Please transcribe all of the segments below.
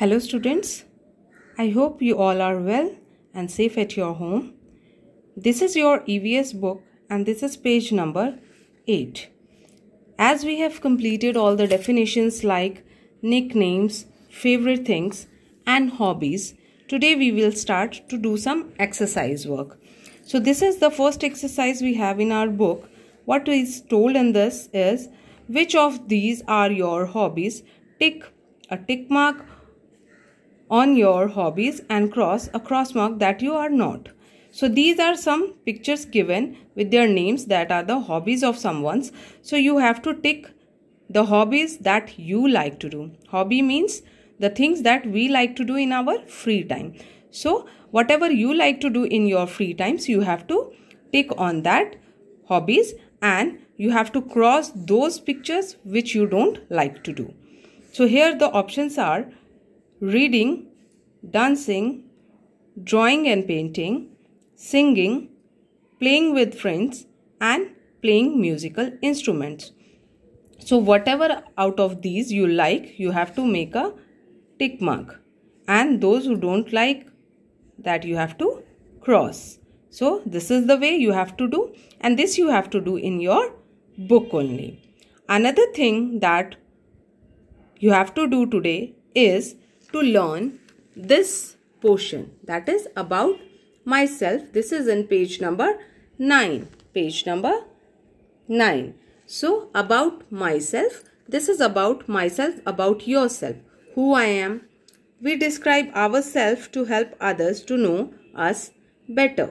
Hello, students. I hope you all are well and safe at your home. This is your EVS book, and this is page number 8. As we have completed all the definitions like nicknames, favorite things, and hobbies, today we will start to do some exercise work. So, this is the first exercise we have in our book. What is told in this is which of these are your hobbies? Tick a tick mark on your hobbies and cross a cross mark that you are not. So these are some pictures given with their names that are the hobbies of someone's. So you have to tick the hobbies that you like to do. Hobby means the things that we like to do in our free time. So whatever you like to do in your free times, you have to tick on that hobbies and you have to cross those pictures which you don't like to do. So here the options are reading, dancing, drawing and painting, singing, playing with friends, and playing musical instruments. So, whatever out of these you like, you have to make a tick mark, and those who don't like that, you have to cross. So, this is the way you have to do, and this you have to do in your book only. Another thing that you have to do today is to learn this portion that is about myself. This is in page number 9. Page number 9. So, about myself. This is about myself, about yourself, who I am. We describe ourselves to help others to know us better.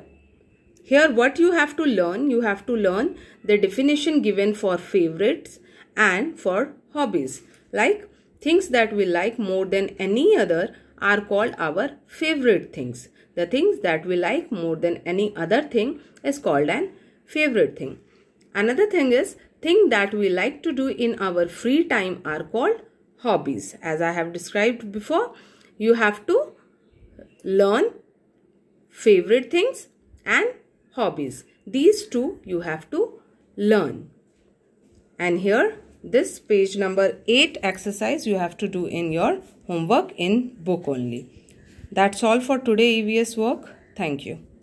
Here what you have to learn, you have to learn the definition given for favorites and for hobbies. Like Things that we like more than any other are called our favorite things. The things that we like more than any other thing is called an favorite thing. Another thing is thing that we like to do in our free time are called hobbies. As I have described before, you have to learn favorite things and hobbies. These two you have to learn. And here this page number 8 exercise you have to do in your homework in book only. That's all for today EVS work. Thank you.